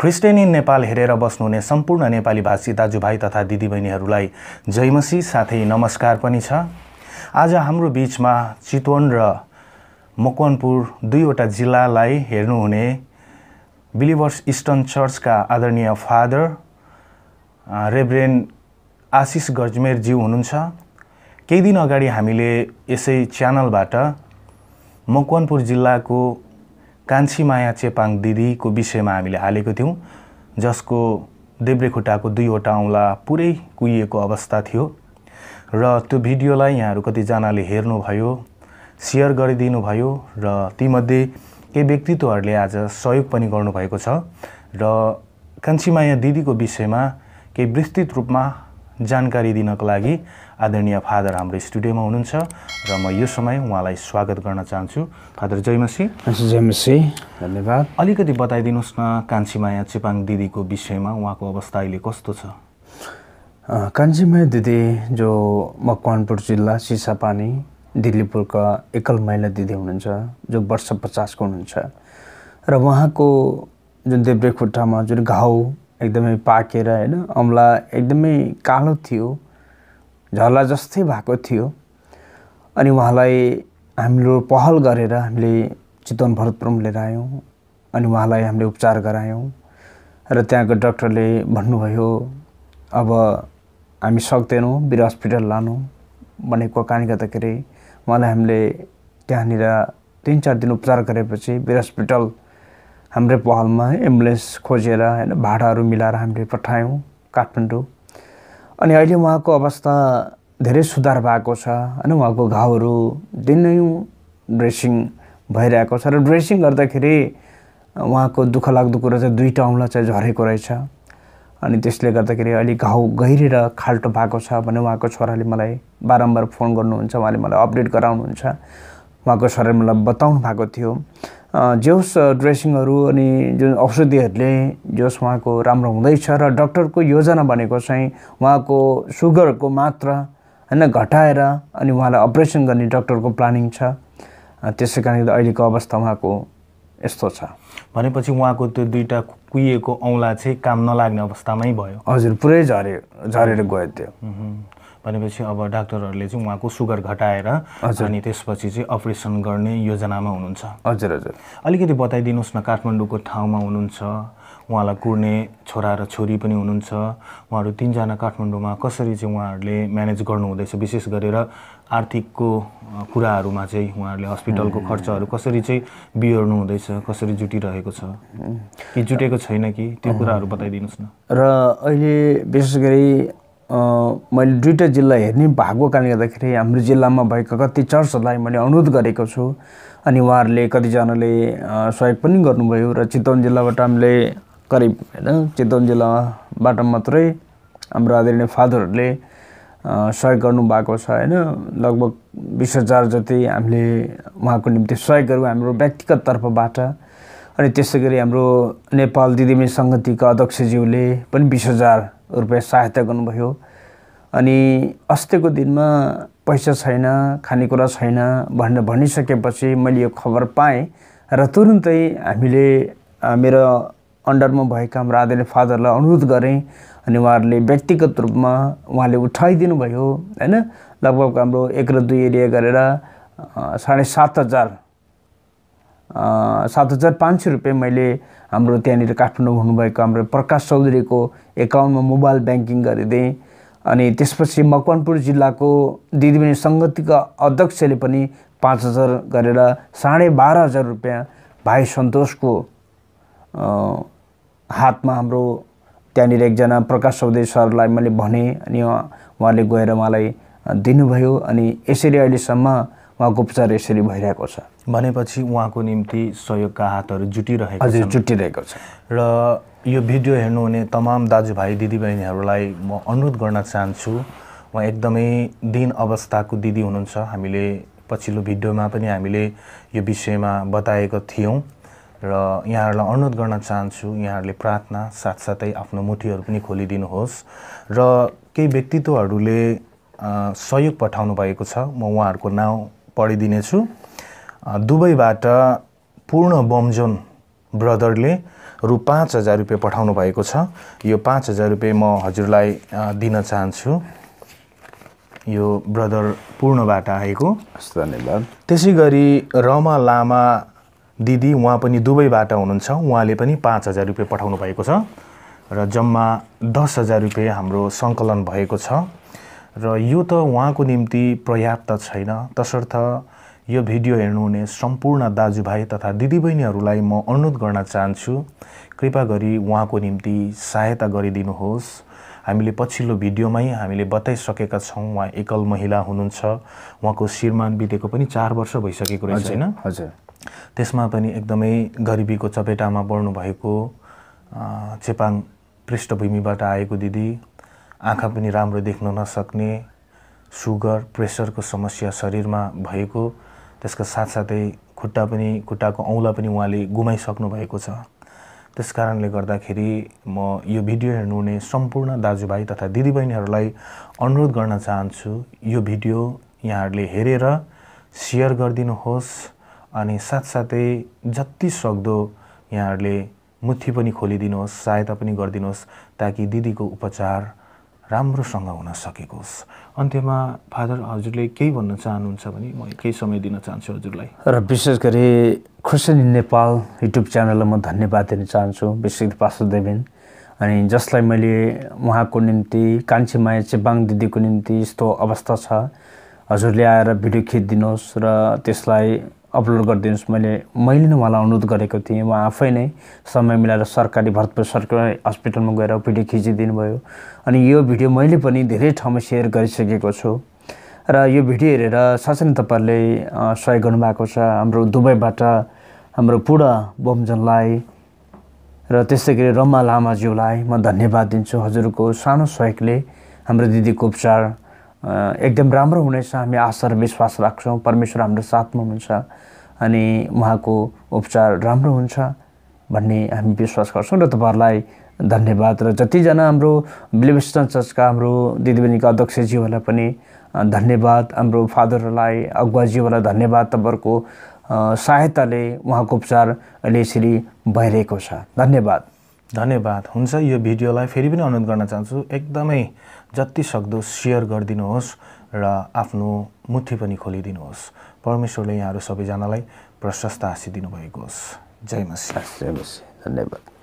Kristen in Nepal हेरेर बस्नुहुने सम्पूर्ण नेपाली भाषी दाजुभाइ तथा दिदीबहिनीहरूलाई जयमसी साथै नमस्कार पनि छ आज हाम्रो बिचमा चितवन र मकवानपुर दुईवटा जिल्लालाई हेर्नुहुने बिलिभर्स इस्टर्न चर्चका आदरणीय फादर रेभरेन आशिष गजमेरज्यू हुनुहुन्छ केही दिन अगाडि हामीले यसै च्यानलबाट मकवानपुर जिल्लाको कान्छीमाया चेपाङ दिदीको विषयमा हामीले हालेको थियौँ जसको देब्रे खुट्टाको दुईवटा औँला पुरै कुहिएको अवस्था थियो र त्यो भिडियोलाई यहाँहरू कतिजनाले हेर्नुभयो सेयर गरिदिनुभयो र तीमध्ये केही व्यक्तित्वहरूले आज सहयोग पनि गर्नुभएको छ र कान्छीमाया दिदीको विषयमा केही विस्तृत रूपमा जानकारी दिनको लागि आदरणीय फादर हाम्रो स्टुडियोमा हुनुहुन्छ र म यो समय उहाँलाई स्वागत गर्न चाहन्छु फादर जयमसी जयमसी धन्यवाद अलिकति बताइदिनुहोस् न कान्छीमाया चिपाङ दिदीको विषयमा उहाँको अवस्था अहिले कस्तो छ कान्छीमाया दिदी जो मकवानपुर जिल्ला सिसापानी दिल्लीपुरका एकल महिला दिदी हुनुहुन्छ जो वर्ष पचासको हुनुहुन्छ र उहाँको जुन देब्रे खुट्टामा जुन घाउ एकदमै पाकेर होइन अम्ला एकदमै कालो थियो झर्ला जस्तै भएको थियो अनि उहाँलाई हाम्रो पहल गरेर हामीले चितवन भरतपुरम लिएर आयौँ अनि उहाँलाई हामीले उपचार गरायौँ र त्यहाँको डक्टरले भन्नुभयो अब हामी सक्दैनौँ बिर हस्पिटल लानु भनेको कारणले गर्दाखेरि उहाँलाई हामीले त्यहाँनिर तिन चार दिन उपचार गरेपछि बिर हस्पिटल हाम्रै पहलमा एम्बुलेन्स खोजेर होइन भाडाहरू मिलाएर हामीले पठायौँ काठमाडौँ अनि अहिले उहाँको अवस्था धेरै सुधार भएको छ होइन उहाँको घाउहरू दिनै ड्रेसिङ भइरहेको छ र ड्रेसिङ गर्दाखेरि उहाँको दुःख लाग्दो कुरो चाहिँ दुईवटा औँला चाहिँ झरेको रहेछ अनि त्यसले गर्दाखेरि अलि घाउ गहिरेर खाल्टो भएको छ भने उहाँको छोराले मलाई बारम्बार फोन गर्नुहुन्छ उहाँले मलाई अपडेट गराउनुहुन्छ उहाँको छोराले मलाई बताउनु भएको थियो होस् ड्रेसिङहरू अनि जुन औषधिहरूले होस् उहाँको राम्रो हुँदैछ र डक्टरको योजना भनेको चाहिँ उहाँको सुगरको मात्रा होइन घटाएर अनि उहाँलाई अपरेसन गर्ने डक्टरको प्लानिङ छ त्यसै कारणले अहिलेको अवस्था उहाँको यस्तो छ भनेपछि उहाँको त्यो दुईवटा कुहिएको औँला चाहिँ काम नलाग्ने अवस्थामै भयो हजुर पुरै झरे झरेर गयो त्यो भनेपछि अब डाक्टरहरूले चाहिँ उहाँको सुगर घटाएर अनि त्यसपछि चाहिँ अपरेसन गर्ने योजनामा हुनुहुन्छ हजुर हजुर अलिकति बताइदिनुहोस् न काठमाडौँको ठाउँमा हुनुहुन्छ उहाँलाई कुर्ने छोरा र छोरी पनि हुनुहुन्छ उहाँहरू तिनजना काठमाडौँमा कसरी चाहिँ उहाँहरूले म्यानेज गर्नुहुँदैछ विशेष गरेर आर्थिकको कुराहरूमा चाहिँ उहाँहरूले हस्पिटलको खर्चहरू कसरी चाहिँ बिहोर्नु हुँदैछ कसरी जुटिरहेको छ कि जुटेको छैन कि त्यो कुराहरू बताइदिनुहोस् न र अहिले विशेष गरी मैले दुईवटा जिल्ला हेर्ने भएको कारणले गर्दाखेरि हाम्रो जिल्लामा भएका कति चर्चहरूलाई मैले अनुरोध गरेको छु अनि उहाँहरूले कतिजनाले सहयोग पनि गर्नुभयो र चितवन जिल्लाबाट हामीले करिब होइन चितवन जिल्लाबाट मात्रै हाम्रो आदरणीय फादरहरूले सहयोग गर्नुभएको छ होइन लगभग बिस हजार जति हामीले उहाँको निम्ति सहयोगहरू हाम्रो व्यक्तिगत तर्फबाट अनि त्यसै गरी हाम्रो नेपाल दिदीमी सङ्गतिका अध्यक्षज्यूले पनि बिस हजार रुपियाँ सहायता गर्नुभयो अनि अस्तिको दिनमा पैसा छैन खानेकुरा छैन भनेर भनिसकेपछि मैले यो खबर पाएँ र तुरुन्तै हामीले मेरो अन्डरमा भएका हाम्रो आदरणीय फादरलाई अनुरोध गरेँ अनि उहाँहरूले व्यक्तिगत रूपमा उहाँले उठाइदिनु भयो होइन लगभग हाम्रो एक र दुई एरिया गरेर साढे सात हजार सात हजार पाँच सय रुपियाँ मैले हाम्रो त्यहाँनिर काठमाडौँ हुनुभएको हाम्रो प्रकाश चौधरीको एकाउन्टमा मोबाइल ब्याङ्किङ गरिदिएँ अनि त्यसपछि मकवानपुर जिल्लाको दिदीबहिनी सङ्गतिका अध्यक्षले पनि पाँच हजार गरेर साढे बाह्र हजार रुपियाँ भाइ सन्तोषको हातमा हाम्रो त्यहाँनिर एकजना प्रकाश चौधरी सरलाई मैले भनेँ अनि उहाँले गएर उहाँलाई दिनुभयो अनि यसरी अहिलेसम्म उहाँको उपचार यसरी भइरहेको छ भनेपछि उहाँको निम्ति सहयोगका हातहरू जुटिरहेको हजुर जुटिरहेको छ र यो भिडियो हेर्नुहुने तमाम दाजुभाइ दिदीबहिनीहरूलाई म अनुरोध गर्न चाहन्छु उहाँ एकदमै दिन अवस्थाको दिदी हुनुहुन्छ हामीले पछिल्लो भिडियोमा पनि हामीले यो विषयमा बताएको थियौँ र यहाँहरूलाई अनुरोध गर्न चाहन्छु यहाँहरूले प्रार्थना साथसाथै आफ्नो मुठीहरू पनि खोलिदिनुहोस् र केही व्यक्तित्वहरूले सहयोग पठाउनु भएको छ म उहाँहरूको नाउँ पढिदिनेछु दुबईबाट पूर्ण बमजोन ब्रदरले रु पाँच हजार रुपियाँ पठाउनु भएको छ यो पाँच हजार रुपियाँ म हजुरलाई दिन चाहन्छु यो ब्रदर पूर्णबाट आएको धन्यवाद त्यसै गरी रमा लामा दिदी उहाँ पनि दुबईबाट हुनुहुन्छ उहाँले पनि पाँच हजार रुपियाँ पठाउनु भएको छ र जम्मा दस हजार रुपियाँ हाम्रो सङ्कलन भएको छ र यो त उहाँको निम्ति पर्याप्त छैन तसर्थ यो भिडियो हेर्नुहुने सम्पूर्ण दाजुभाइ तथा दिदीबहिनीहरूलाई म अनुरोध गर्न चाहन्छु कृपा गरी उहाँको निम्ति सहायता गरिदिनुहोस् हामीले पछिल्लो भिडियोमै हामीले बताइसकेका छौँ उहाँ एकल महिला हुनुहुन्छ उहाँको श्रीमान बितेको पनि चार वर्ष भइसकेको रहेछ होइन हजुर त्यसमा पनि एकदमै गरिबीको चपेटामा बढ्नुभएको भएको चेपाङ पृष्ठभूमिबाट आएको दिदी आँखा पनि राम्रो देख्न नसक्ने सुगर प्रेसरको समस्या शरीरमा भएको त्यसका साथसाथै खुट्टा पनि खुट्टाको औँला पनि उहाँले गुमाइसक्नु भएको छ त्यस कारणले गर्दाखेरि म यो भिडियो हेर्नुहुने सम्पूर्ण दाजुभाइ तथा दिदीबहिनीहरूलाई अनुरोध गर्न चाहन्छु यो भिडियो यहाँहरूले हेरेर सेयर गरिदिनुहोस् अनि साथसाथै जति सक्दो यहाँहरूले मुथी पनि खोलिदिनुहोस् सहायता पनि गरिदिनुहोस् ताकि दिदीको उपचार राम्रोसँग हुन सकेकोस् अन्त्यमा फादर हजुरले केही भन्न चाहनुहुन्छ भने म केही समय दिन चाहन्छु हजुरलाई र विशेष गरी इन नेपाल युट्युब च्यानललाई म धन्यवाद दिन चाहन्छु विशेष गरी पास्टर देवेन अनि जसलाई मैले उहाँको निम्ति कान्छी माया चेपाङ दिदीको निम्ति यस्तो अवस्था छ हजुरले आएर भिडियो खिचिदिनुहोस् र त्यसलाई अपलोड गरिदिनुहोस् मैले मैले नै उहाँलाई अनुरोध गरेको थिएँ उहाँ आफै नै समय मिलाएर सरकारी भरतपुर सरकारी हस्पिटलमा गएर भिडियो खिचिदिनु भयो अनि यो भिडियो मैले पनि धेरै ठाउँमा सेयर गरिसकेको छु र यो भिडियो हेरेर साँच्चै नै तपाईँहरूले सहयोग गर्नुभएको छ हाम्रो दुबईबाट हाम्रो पुरा बमजनलाई र त्यस्तै गरी रमा लामाज्यूलाई म धन्यवाद दिन्छु हजुरको सानो सहयोगले हाम्रो दिदीको उपचार एकदम राम्रो हुनेछ हामी आशा र विश्वास राख्छौँ परमेश्वर हाम्रो साथमा हुनुहुन्छ अनि उहाँको उपचार राम्रो हुन्छ भन्ने हामी विश्वास गर्छौँ र तपाईँहरूलाई धन्यवाद र जतिजना हाम्रो बिलिभिस्टन चर्चका हाम्रो दिदीबहिनीका अध्यक्षज्यूहरूलाई पनि धन्यवाद हाम्रो फादरहरूलाई अगुवाज्यूहरूलाई धन्यवाद तपाईँहरूको सहायताले उहाँको उपचार अहिले यसरी भइरहेको छ धन्यवाद धन्यवाद हुन्छ यो भिडियोलाई फेरि पनि अनुरोध गर्न चाहन्छु एकदमै जति सक्दो सेयर गरिदिनुहोस् र आफ्नो मुठी पनि खोलिदिनुहोस् परमेश्वरले यहाँहरू सबैजनालाई प्रशस्त हाँसिदिनु भएको होस् जय मसी जय मसी धन्यवाद